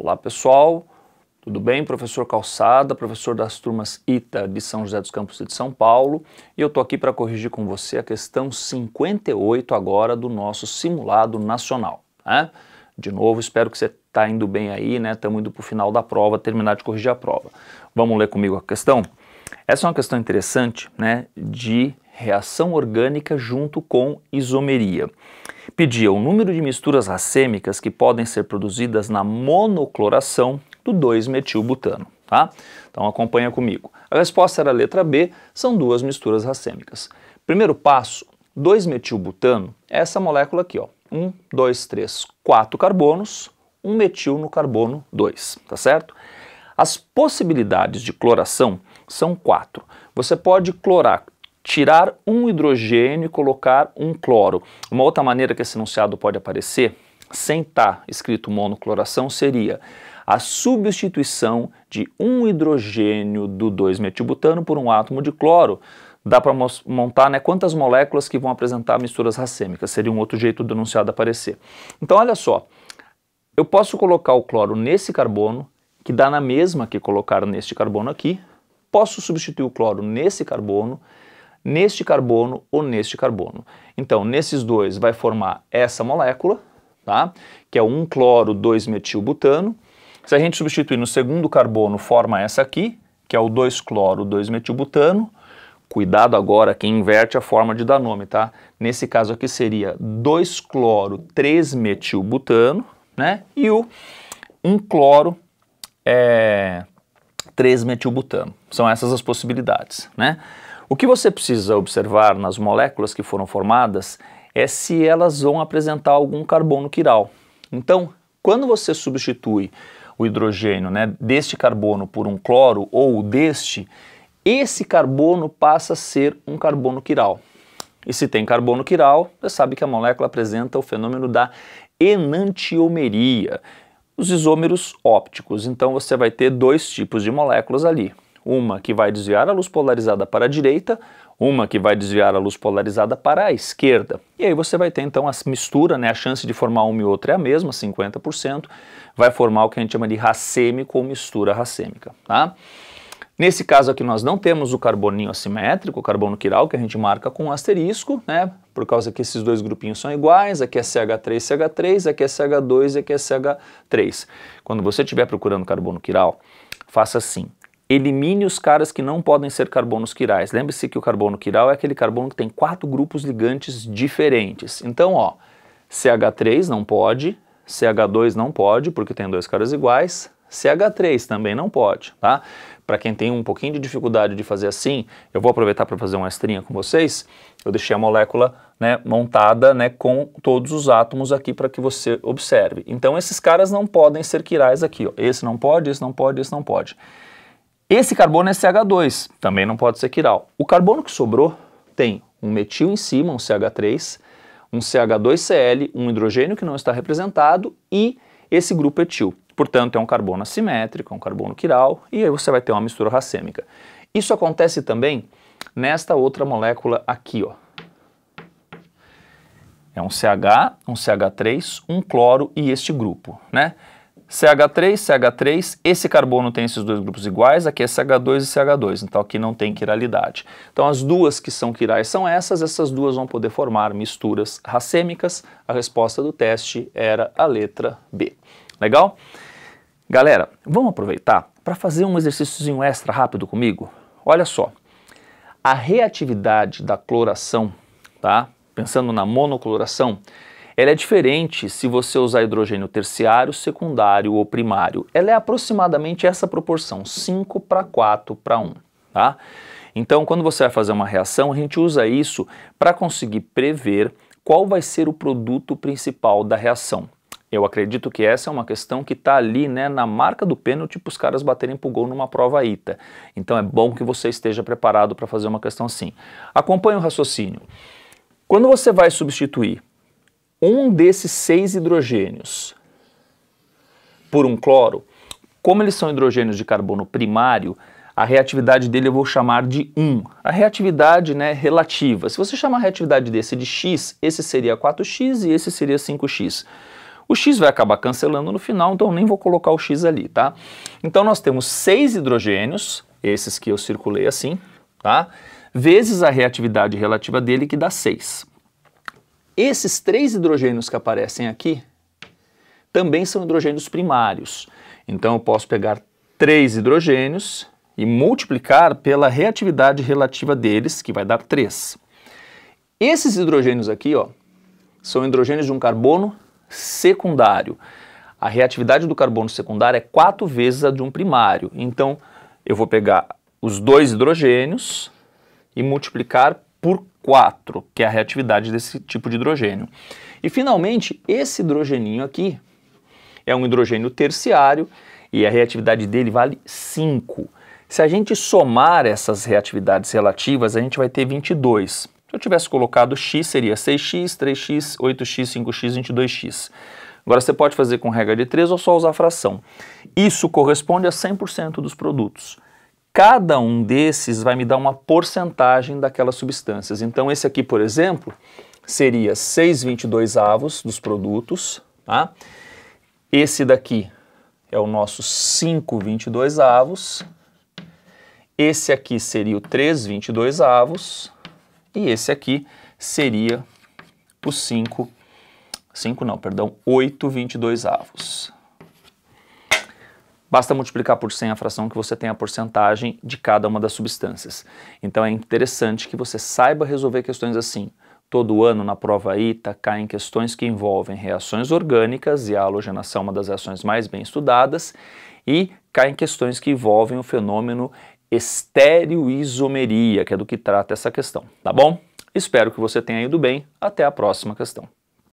Olá pessoal, tudo bem? Professor Calçada, professor das turmas ITA de São José dos Campos e de São Paulo, e eu estou aqui para corrigir com você a questão 58 agora do nosso simulado nacional. Né? De novo, espero que você está indo bem aí, né? Estamos indo para o final da prova, terminar de corrigir a prova. Vamos ler comigo a questão? Essa é uma questão interessante, né? De reação orgânica junto com isomeria pedia o número de misturas racêmicas que podem ser produzidas na monocloração do 2-metilbutano. Tá? Então acompanha comigo. A resposta era a letra B, são duas misturas racêmicas. Primeiro passo, 2-metilbutano é essa molécula aqui, ó. 1, 2, 3, 4 carbonos, 1 um metil no carbono 2, tá certo? As possibilidades de cloração são quatro. Você pode clorar tirar um hidrogênio e colocar um cloro. Uma outra maneira que esse enunciado pode aparecer, sem estar tá escrito monocloração, seria a substituição de um hidrogênio do 2-metilbutano por um átomo de cloro. Dá para montar né, quantas moléculas que vão apresentar misturas racêmicas. Seria um outro jeito do enunciado aparecer. Então, olha só. Eu posso colocar o cloro nesse carbono, que dá na mesma que colocar neste carbono aqui. Posso substituir o cloro nesse carbono neste carbono ou neste carbono. Então, nesses dois vai formar essa molécula, tá? que é 1-cloro-2-metilbutano. Se a gente substituir no segundo carbono, forma essa aqui, que é o 2-cloro-2-metilbutano. Cuidado agora que inverte a forma de dar nome, tá? Nesse caso aqui seria 2-cloro-3-metilbutano, né? E o 1-cloro é, 3-metilbutano. São essas as possibilidades, né? O que você precisa observar nas moléculas que foram formadas é se elas vão apresentar algum carbono quiral. Então, quando você substitui o hidrogênio né, deste carbono por um cloro ou deste, esse carbono passa a ser um carbono quiral. E se tem carbono quiral, você sabe que a molécula apresenta o fenômeno da enantiomeria, os isômeros ópticos. Então você vai ter dois tipos de moléculas ali, uma que vai desviar a luz polarizada para a direita, uma que vai desviar a luz polarizada para a esquerda. E aí você vai ter então a mistura, né, a chance de formar uma e outra é a mesma, 50%, vai formar o que a gente chama de racêmico ou mistura racêmica, tá? Nesse caso aqui nós não temos o carboninho assimétrico, o carbono quiral, que a gente marca com um asterisco, né? Por causa que esses dois grupinhos são iguais, aqui é CH3, CH3, aqui é CH2 e aqui é CH3. Quando você estiver procurando carbono quiral, faça assim. Elimine os caras que não podem ser carbonos quirais. Lembre-se que o carbono quiral é aquele carbono que tem quatro grupos ligantes diferentes. Então, ó, CH3 não pode, CH2 não pode, porque tem dois caras iguais, CH3 também não pode, tá? Para quem tem um pouquinho de dificuldade de fazer assim, eu vou aproveitar para fazer uma estrinha com vocês. Eu deixei a molécula né, montada né, com todos os átomos aqui para que você observe. Então esses caras não podem ser quirais aqui. Ó. Esse não pode, esse não pode, esse não pode. Esse carbono é CH2, também não pode ser quiral. O carbono que sobrou tem um metil em cima, um CH3, um CH2Cl, um hidrogênio que não está representado e esse grupo etil. Portanto, é um carbono assimétrico, é um carbono quiral, e aí você vai ter uma mistura racêmica. Isso acontece também nesta outra molécula aqui, ó. É um CH, um CH3, um cloro e este grupo, né? CH3, CH3, esse carbono tem esses dois grupos iguais, aqui é CH2 e CH2, então aqui não tem quiralidade. Então as duas que são quirais são essas, essas duas vão poder formar misturas racêmicas. A resposta do teste era a letra B. Legal? Galera, vamos aproveitar para fazer um exercíciozinho extra rápido comigo? Olha só, a reatividade da cloração, tá? pensando na monocloração, ela é diferente se você usar hidrogênio terciário, secundário ou primário. Ela é aproximadamente essa proporção, 5 para 4 para 1. Tá? Então, quando você vai fazer uma reação, a gente usa isso para conseguir prever qual vai ser o produto principal da reação. Eu acredito que essa é uma questão que está ali né, na marca do pênalti para os caras baterem para o gol numa prova ITA. Então é bom que você esteja preparado para fazer uma questão assim. Acompanhe o raciocínio. Quando você vai substituir um desses seis hidrogênios por um cloro, como eles são hidrogênios de carbono primário, a reatividade dele eu vou chamar de 1. A reatividade né, relativa. Se você chamar a reatividade desse de X, esse seria 4X e esse seria 5X. O X vai acabar cancelando no final, então nem vou colocar o X ali, tá? Então nós temos seis hidrogênios, esses que eu circulei assim, tá? Vezes a reatividade relativa dele que dá 6. Esses três hidrogênios que aparecem aqui também são hidrogênios primários. Então eu posso pegar três hidrogênios e multiplicar pela reatividade relativa deles, que vai dar três. Esses hidrogênios aqui, ó, são hidrogênios de um carbono secundário. A reatividade do carbono secundário é quatro vezes a de um primário. Então, eu vou pegar os dois hidrogênios e multiplicar por 4, que é a reatividade desse tipo de hidrogênio. E finalmente, esse hidrogeninho aqui é um hidrogênio terciário e a reatividade dele vale 5. Se a gente somar essas reatividades relativas, a gente vai ter 22. Se eu tivesse colocado x, seria 6x, 3x, 8x, 5x, 22x. Agora você pode fazer com regra de 3 ou só usar fração. Isso corresponde a 100% dos produtos cada um desses vai me dar uma porcentagem daquelas substâncias. Então, esse aqui, por exemplo, seria 6,22 avos dos produtos. Tá? Esse daqui é o nosso 5,22 avos. Esse aqui seria o 3,22 avos. E esse aqui seria o 5, 5 não, perdão, 8,22 avos. Basta multiplicar por 100 a fração que você tem a porcentagem de cada uma das substâncias. Então é interessante que você saiba resolver questões assim. Todo ano, na prova ITA, caem questões que envolvem reações orgânicas, e a halogenação é uma das reações mais bem estudadas, e caem questões que envolvem o fenômeno estereoisomeria, que é do que trata essa questão, tá bom? Espero que você tenha ido bem. Até a próxima questão.